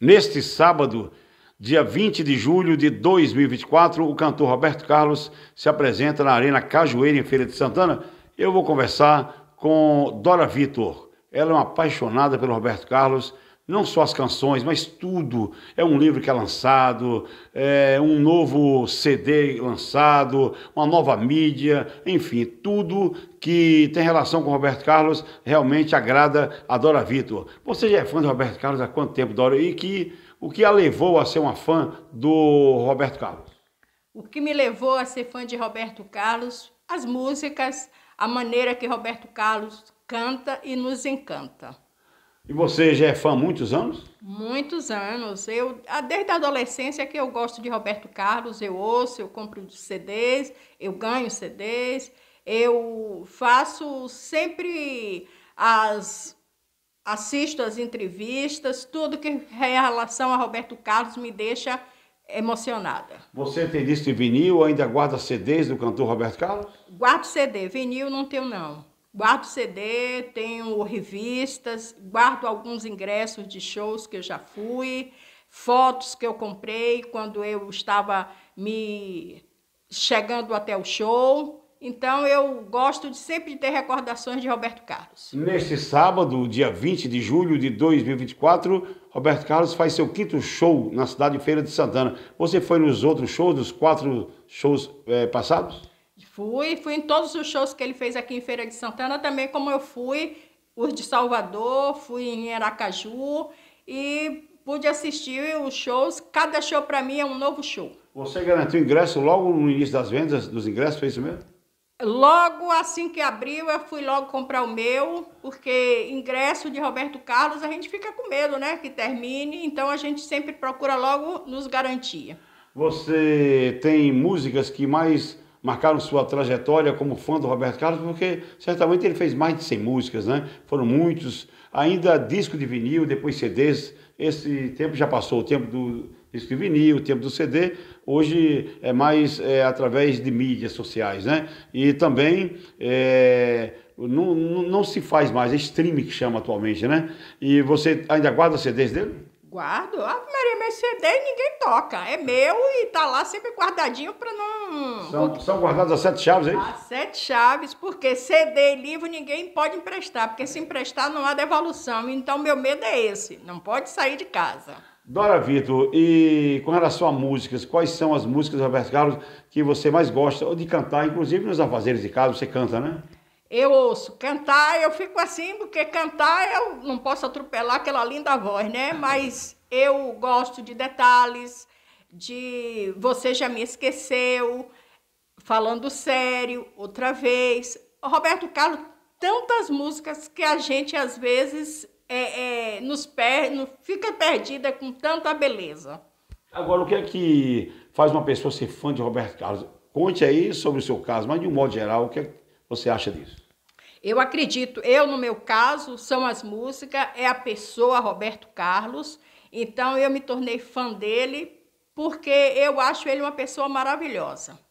Neste sábado, dia 20 de julho de 2024, o cantor Roberto Carlos se apresenta na Arena Cajueira, em Feira de Santana. Eu vou conversar com Dora Vitor. Ela é uma apaixonada pelo Roberto Carlos não só as canções, mas tudo. É um livro que é lançado, é um novo CD lançado, uma nova mídia, enfim, tudo que tem relação com Roberto Carlos realmente agrada a Dora Vitor. Você já é fã de Roberto Carlos há quanto tempo, Dora? E que, o que a levou a ser uma fã do Roberto Carlos? O que me levou a ser fã de Roberto Carlos, as músicas, a maneira que Roberto Carlos canta e nos encanta. E você já é fã há muitos anos? Muitos anos. Eu desde a adolescência que eu gosto de Roberto Carlos, eu ouço, eu compro CDs, eu ganho CDs, eu faço sempre as assisto as entrevistas, tudo que é relação a Roberto Carlos me deixa emocionada. Você tem disco de vinil, ainda guarda CDs do cantor Roberto Carlos? Guardo CD, vinil não tenho não. Guardo CD, tenho revistas, guardo alguns ingressos de shows que eu já fui, fotos que eu comprei quando eu estava me chegando até o show. Então eu gosto de sempre de ter recordações de Roberto Carlos. Neste sábado, dia 20 de julho de 2024, Roberto Carlos faz seu quinto show na cidade de Feira de Santana. Você foi nos outros shows, nos quatro shows é, passados? Fui, fui em todos os shows que ele fez aqui em Feira de Santana também, como eu fui, os de Salvador, fui em Aracaju e pude assistir os shows. Cada show para mim é um novo show. Você garantiu ingresso logo no início das vendas dos ingressos, foi isso mesmo? Logo assim que abriu, eu fui logo comprar o meu, porque ingresso de Roberto Carlos a gente fica com medo, né, que termine, então a gente sempre procura logo nos garantia. Você tem músicas que mais marcaram sua trajetória como fã do Roberto Carlos, porque certamente ele fez mais de 100 músicas, né? Foram muitos, ainda disco de vinil, depois CDs. Esse tempo já passou, o tempo do disco de vinil, o tempo do CD. Hoje é mais é, através de mídias sociais, né? E também é, não, não, não se faz mais, é streaming que chama atualmente, né? E você ainda guarda CDs dele? Guardo. A Maria Mercedes é ninguém toca. É meu e tá lá sempre guardadinho para não. São, porque... são guardadas as sete chaves, hein? É as sete chaves, porque CD e livro ninguém pode emprestar, porque se emprestar não há devolução. Então meu medo é esse. Não pode sair de casa. Dora Vitor, e com relação a músicas, quais são as músicas, Roberto Carlos, que você mais gosta de cantar, inclusive nos afazeres de casa, você canta, né? eu ouço cantar, eu fico assim, porque cantar eu não posso atropelar aquela linda voz, né? Mas eu gosto de detalhes, de você já me esqueceu, falando sério, outra vez. Roberto Carlos, tantas músicas que a gente às vezes é, é, nos per... fica perdida com tanta beleza. Agora, o que é que faz uma pessoa ser fã de Roberto Carlos? Conte aí sobre o seu caso, mas de um modo geral, o que é você acha disso? Eu acredito. Eu, no meu caso, são as músicas, é a pessoa Roberto Carlos. Então eu me tornei fã dele porque eu acho ele uma pessoa maravilhosa.